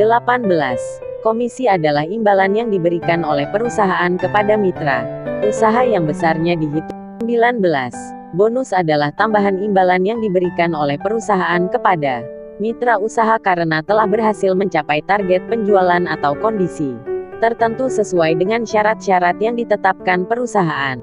18. Komisi adalah imbalan yang diberikan oleh perusahaan kepada mitra usaha yang besarnya dihitung. 19. Bonus adalah tambahan imbalan yang diberikan oleh perusahaan kepada mitra usaha karena telah berhasil mencapai target penjualan atau kondisi tertentu sesuai dengan syarat-syarat yang ditetapkan perusahaan.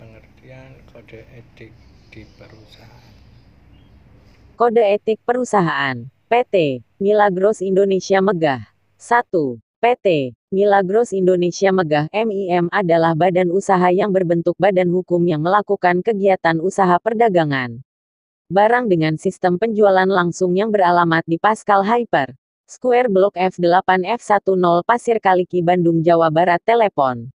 pengertian kode etik di perusahaan. Kode etik perusahaan PT Milagros Indonesia Megah 1. PT Milagros Indonesia Megah MIM adalah badan usaha yang berbentuk badan hukum yang melakukan kegiatan usaha perdagangan barang dengan sistem penjualan langsung yang beralamat di Pascal Hyper, Square Blok F8 F10 Pasir Kaliki Bandung Jawa Barat Telepon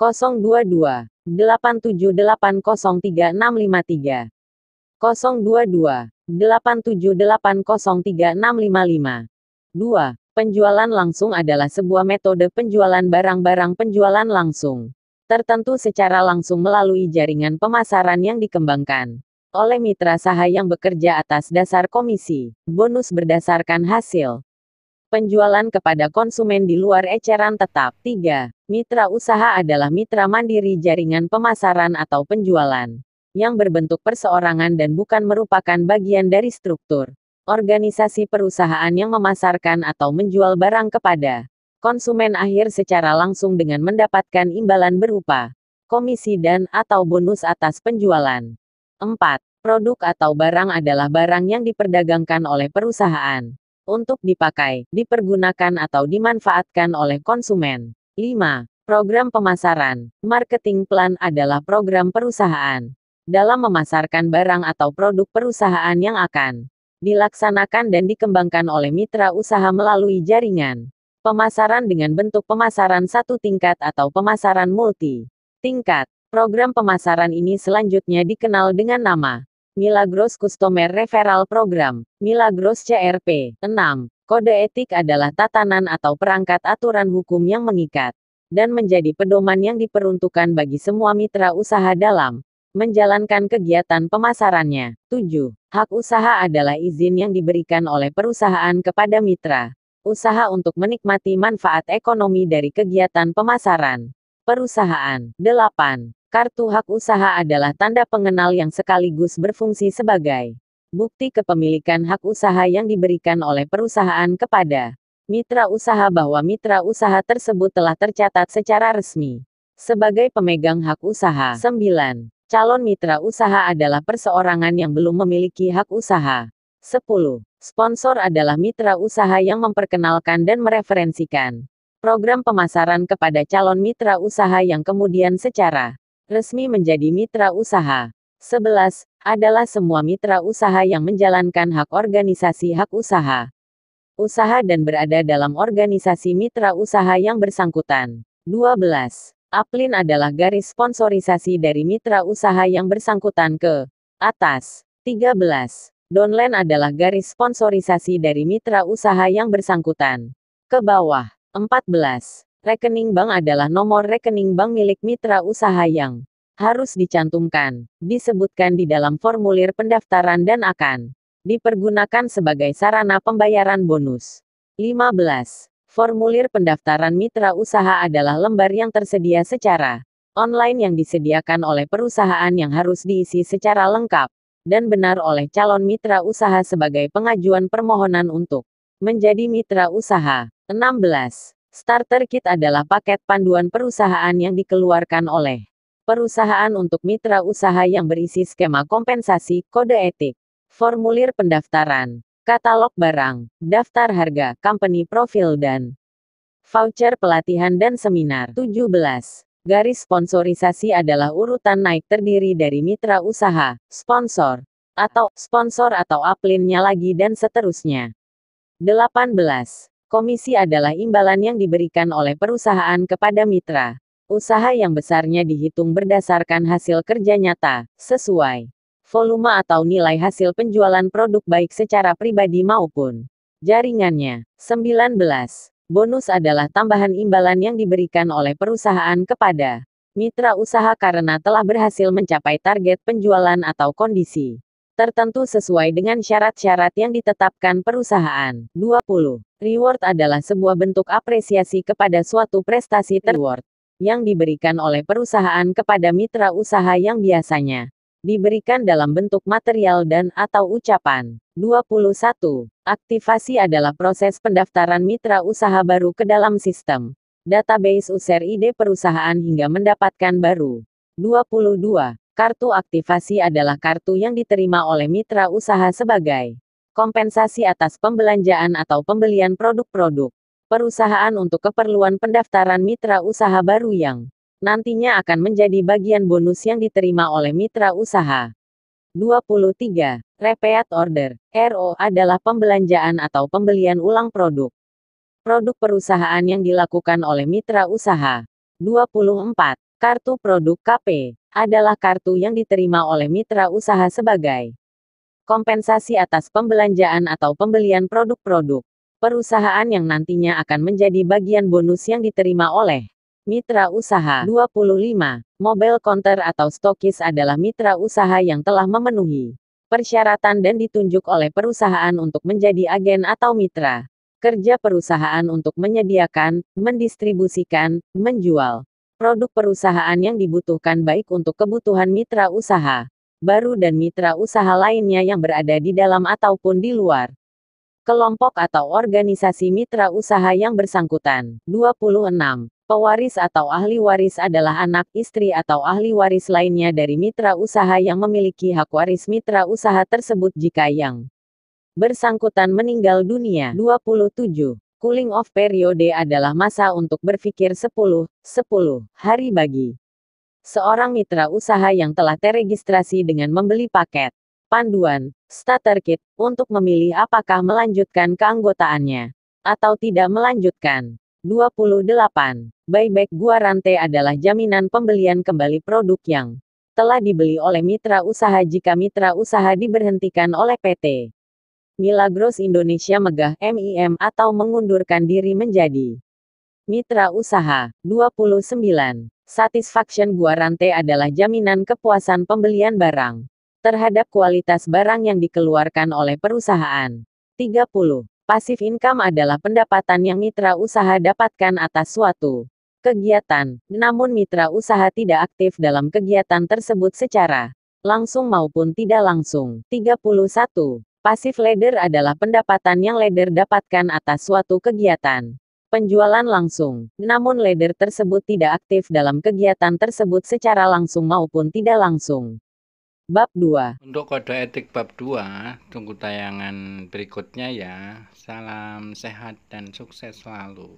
022 87803653 2. Penjualan langsung adalah sebuah metode penjualan barang-barang penjualan langsung tertentu secara langsung melalui jaringan pemasaran yang dikembangkan oleh mitra saha yang bekerja atas dasar komisi, bonus berdasarkan hasil, Penjualan kepada konsumen di luar eceran tetap. 3. Mitra usaha adalah mitra mandiri jaringan pemasaran atau penjualan yang berbentuk perseorangan dan bukan merupakan bagian dari struktur organisasi perusahaan yang memasarkan atau menjual barang kepada konsumen akhir secara langsung dengan mendapatkan imbalan berupa komisi dan atau bonus atas penjualan. 4. Produk atau barang adalah barang yang diperdagangkan oleh perusahaan untuk dipakai, dipergunakan atau dimanfaatkan oleh konsumen. 5. Program pemasaran. Marketing plan adalah program perusahaan dalam memasarkan barang atau produk perusahaan yang akan dilaksanakan dan dikembangkan oleh mitra usaha melalui jaringan. Pemasaran dengan bentuk pemasaran satu tingkat atau pemasaran multi tingkat. Program pemasaran ini selanjutnya dikenal dengan nama Milagros Customer Referral Program, Milagros CRP. 6. Kode etik adalah tatanan atau perangkat aturan hukum yang mengikat dan menjadi pedoman yang diperuntukkan bagi semua mitra usaha dalam menjalankan kegiatan pemasarannya. 7. Hak usaha adalah izin yang diberikan oleh perusahaan kepada mitra usaha untuk menikmati manfaat ekonomi dari kegiatan pemasaran perusahaan. 8. Kartu hak usaha adalah tanda pengenal yang sekaligus berfungsi sebagai bukti kepemilikan hak usaha yang diberikan oleh perusahaan kepada mitra usaha bahwa mitra usaha tersebut telah tercatat secara resmi sebagai pemegang hak usaha. 9. Calon mitra usaha adalah perseorangan yang belum memiliki hak usaha. 10. Sponsor adalah mitra usaha yang memperkenalkan dan mereferensikan program pemasaran kepada calon mitra usaha yang kemudian secara resmi menjadi mitra usaha. 11. Adalah semua mitra usaha yang menjalankan hak organisasi hak usaha. Usaha dan berada dalam organisasi mitra usaha yang bersangkutan. 12. Aplin adalah garis sponsorisasi dari mitra usaha yang bersangkutan ke atas. 13. Downline adalah garis sponsorisasi dari mitra usaha yang bersangkutan ke bawah. 14. Rekening bank adalah nomor rekening bank milik mitra usaha yang harus dicantumkan, disebutkan di dalam formulir pendaftaran dan akan dipergunakan sebagai sarana pembayaran bonus. 15. Formulir pendaftaran mitra usaha adalah lembar yang tersedia secara online yang disediakan oleh perusahaan yang harus diisi secara lengkap dan benar oleh calon mitra usaha sebagai pengajuan permohonan untuk menjadi mitra usaha. 16. Starter Kit adalah paket panduan perusahaan yang dikeluarkan oleh perusahaan untuk mitra usaha yang berisi skema kompensasi, kode etik, formulir pendaftaran, katalog barang, daftar harga, company profil dan voucher pelatihan dan seminar. 17. Garis sponsorisasi adalah urutan naik terdiri dari mitra usaha, sponsor, atau sponsor atau aplinnya lagi dan seterusnya. 18. Komisi adalah imbalan yang diberikan oleh perusahaan kepada mitra. Usaha yang besarnya dihitung berdasarkan hasil kerja nyata, sesuai volume atau nilai hasil penjualan produk baik secara pribadi maupun jaringannya. 19. Bonus adalah tambahan imbalan yang diberikan oleh perusahaan kepada mitra usaha karena telah berhasil mencapai target penjualan atau kondisi tertentu sesuai dengan syarat-syarat yang ditetapkan perusahaan. 20. Reward adalah sebuah bentuk apresiasi kepada suatu prestasi reward yang diberikan oleh perusahaan kepada mitra usaha yang biasanya diberikan dalam bentuk material dan atau ucapan. 21. Aktivasi adalah proses pendaftaran mitra usaha baru ke dalam sistem database user ID perusahaan hingga mendapatkan baru. 22. Kartu aktivasi adalah kartu yang diterima oleh mitra usaha sebagai kompensasi atas pembelanjaan atau pembelian produk-produk perusahaan untuk keperluan pendaftaran mitra usaha baru yang nantinya akan menjadi bagian bonus yang diterima oleh mitra usaha. 23. Repeat order (RO) adalah pembelanjaan atau pembelian ulang produk. Produk perusahaan yang dilakukan oleh mitra usaha. 24. Kartu produk KP adalah kartu yang diterima oleh mitra usaha sebagai kompensasi atas pembelanjaan atau pembelian produk-produk perusahaan yang nantinya akan menjadi bagian bonus yang diterima oleh mitra usaha. 25. Mobile counter atau stokis adalah mitra usaha yang telah memenuhi persyaratan dan ditunjuk oleh perusahaan untuk menjadi agen atau mitra kerja perusahaan untuk menyediakan, mendistribusikan, menjual produk perusahaan yang dibutuhkan baik untuk kebutuhan mitra usaha baru dan mitra usaha lainnya yang berada di dalam ataupun di luar kelompok atau organisasi mitra usaha yang bersangkutan. 26. Pewaris atau ahli waris adalah anak, istri atau ahli waris lainnya dari mitra usaha yang memiliki hak waris mitra usaha tersebut jika yang bersangkutan meninggal dunia. 27. Cooling off periode adalah masa untuk berpikir 10, 10 hari bagi seorang mitra usaha yang telah teregistrasi dengan membeli paket panduan starter kit untuk memilih apakah melanjutkan keanggotaannya atau tidak melanjutkan. 28. Buyback guarante adalah jaminan pembelian kembali produk yang telah dibeli oleh mitra usaha jika mitra usaha diberhentikan oleh PT. Milagros Indonesia Megah MIM atau mengundurkan diri menjadi mitra usaha. 29. Satisfaction guarante adalah jaminan kepuasan pembelian barang terhadap kualitas barang yang dikeluarkan oleh perusahaan. 30. Pasif income adalah pendapatan yang mitra usaha dapatkan atas suatu kegiatan, namun mitra usaha tidak aktif dalam kegiatan tersebut secara langsung maupun tidak langsung. 31. Pasif ladder adalah pendapatan yang ladder dapatkan atas suatu kegiatan. Penjualan langsung. Namun ladder tersebut tidak aktif dalam kegiatan tersebut secara langsung maupun tidak langsung. Bab 2. Untuk kode etik bab 2, tunggu tayangan berikutnya ya. Salam sehat dan sukses selalu.